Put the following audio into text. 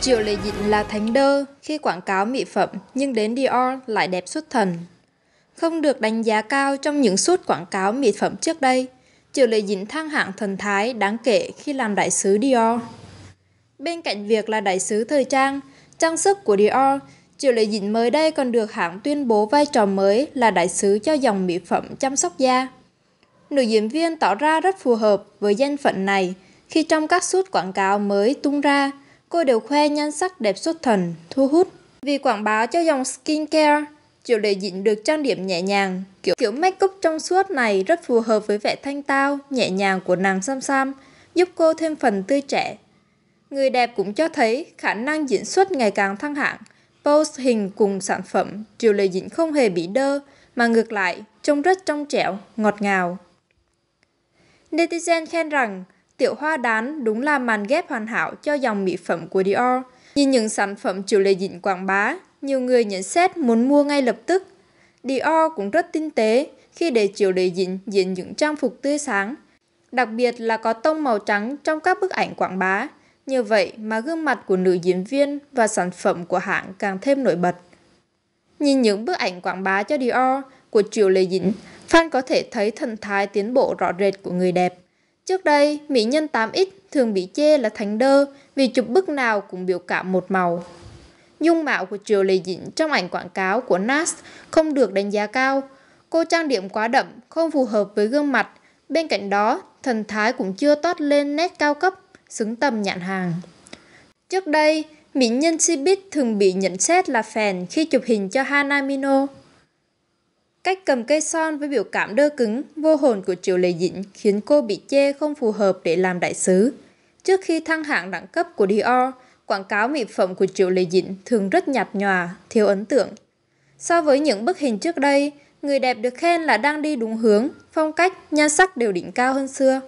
Triệu Lệ Dịnh là thánh đơ khi quảng cáo mỹ phẩm nhưng đến Dior lại đẹp xuất thần. Không được đánh giá cao trong những suốt quảng cáo mỹ phẩm trước đây, Triệu Lệ Dĩnh thăng hạng thần thái đáng kể khi làm đại sứ Dior. Bên cạnh việc là đại sứ thời trang, trang sức của Dior, Triệu Lệ Dĩnh mới đây còn được hãng tuyên bố vai trò mới là đại sứ cho dòng mỹ phẩm chăm sóc da. Nữ diễn viên tỏ ra rất phù hợp với danh phận này khi trong các suốt quảng cáo mới tung ra – cô đều khoe nhan sắc đẹp xuất thần, thu hút. Vì quảng bá cho dòng skincare, Triệu đề Dịnh được trang điểm nhẹ nhàng, kiểu kiểu make up trong suốt này rất phù hợp với vẻ thanh tao, nhẹ nhàng của nàng Sam Sam, giúp cô thêm phần tươi trẻ. Người đẹp cũng cho thấy khả năng diễn xuất ngày càng thăng hạng, post hình cùng sản phẩm, Triệu đề Dịnh không hề bị đơ, mà ngược lại, trông rất trong trẻo, ngọt ngào. Netizen khen rằng tiểu hoa đán đúng là màn ghép hoàn hảo cho dòng mỹ phẩm của Dior. Nhìn những sản phẩm Triệu Lệ Dĩnh quảng bá, nhiều người nhận xét muốn mua ngay lập tức. Dior cũng rất tinh tế khi để Triệu Lệ Dĩnh diện những trang phục tươi sáng, đặc biệt là có tông màu trắng trong các bức ảnh quảng bá. Nhờ vậy mà gương mặt của nữ diễn viên và sản phẩm của hãng càng thêm nổi bật. Nhìn những bức ảnh quảng bá cho Dior của Triệu Lệ Dĩnh, fan có thể thấy thần thái tiến bộ rõ rệt của người đẹp. Trước đây, mỹ nhân 8X thường bị chê là thánh đơ vì chụp bức nào cũng biểu cảm một màu. Dung mạo của Triều Lê Dĩnh trong ảnh quảng cáo của NAS không được đánh giá cao. Cô trang điểm quá đậm, không phù hợp với gương mặt. Bên cạnh đó, thần thái cũng chưa toát lên nét cao cấp, xứng tầm nhãn hàng. Trước đây, mỹ nhân Cbiz thường bị nhận xét là phèn khi chụp hình cho Hana Mino. Cách cầm cây son với biểu cảm đơ cứng, vô hồn của Triệu Lệ Dĩnh khiến cô bị chê không phù hợp để làm đại sứ. Trước khi thăng hạng đẳng cấp của Dior, quảng cáo mỹ phẩm của Triệu Lệ Dĩnh thường rất nhạt nhòa, thiếu ấn tượng. So với những bức hình trước đây, người đẹp được khen là đang đi đúng hướng, phong cách, nhan sắc đều đỉnh cao hơn xưa.